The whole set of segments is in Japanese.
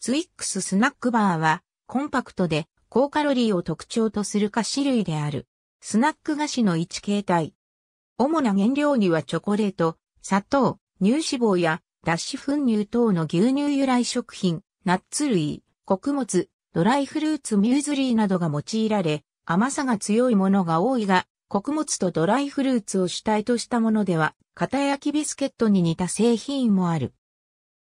ツイックススナックバーは、コンパクトで高カロリーを特徴とする菓子類である。スナック菓子の一形態。主な原料にはチョコレート、砂糖、乳脂肪や脱脂粉乳等の牛乳由来食品、ナッツ類、穀物、ドライフルーツミューズリーなどが用いられ、甘さが強いものが多いが、穀物とドライフルーツを主体としたものでは、型焼きビスケットに似た製品もある。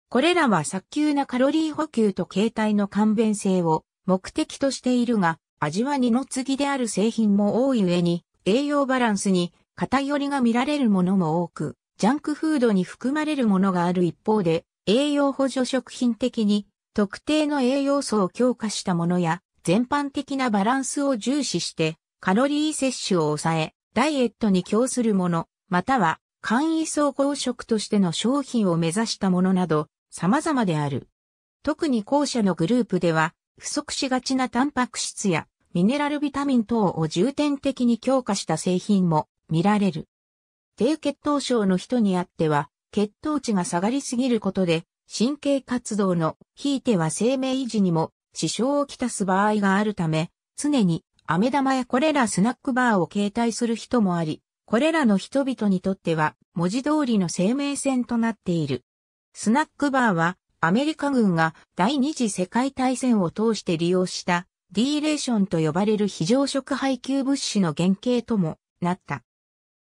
これらは早急なカロリー補給と形態の簡便性を目的としているが、味は二の次である製品も多い上に、栄養バランスに偏りが見られるものも多く、ジャンクフードに含まれるものがある一方で、栄養補助食品的に特定の栄養素を強化したものや、全般的なバランスを重視して、カロリー摂取を抑え、ダイエットに供するもの、または、簡易総合食としての商品を目指したものなど、様々である。特に後者のグループでは、不足しがちなタンパク質やミネラルビタミン等を重点的に強化した製品も見られる。低血糖症の人にあっては、血糖値が下がりすぎることで、神経活動の、ひいては生命維持にも支障をきたす場合があるため、常に飴玉やこれらスナックバーを携帯する人もあり、これらの人々にとっては文字通りの生命線となっている。スナックバーはアメリカ軍が第二次世界大戦を通して利用したディーレーションと呼ばれる非常食配給物資の原型ともなった。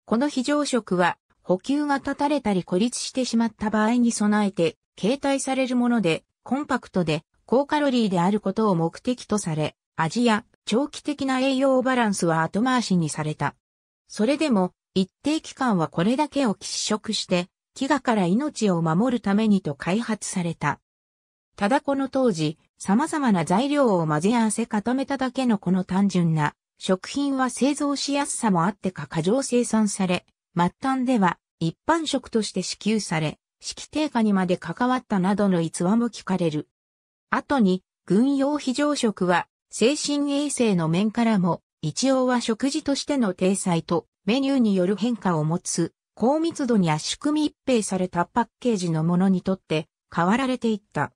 この非常食は補給が断たれたり孤立してしまった場合に備えて携帯されるものでコンパクトで高カロリーであることを目的とされ、味や長期的な栄養バランスは後回しにされた。それでも一定期間はこれだけを喫食して飢餓から命を守るためにと開発された。ただこの当時、様々な材料を混ぜ合わせ固めただけのこの単純な食品は製造しやすさもあってか過剰生産され、末端では一般食として支給され、式低下にまで関わったなどの逸話も聞かれる。後に、軍用非常食は、精神衛生の面からも、一応は食事としての体裁と、メニューによる変化を持つ、高密度に圧縮密閉されたパッケージのものにとって変わられていった。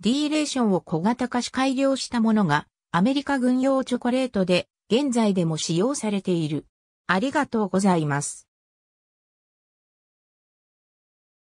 D レーションを小型化し改良したものがアメリカ軍用チョコレートで現在でも使用されている。ありがとうございます。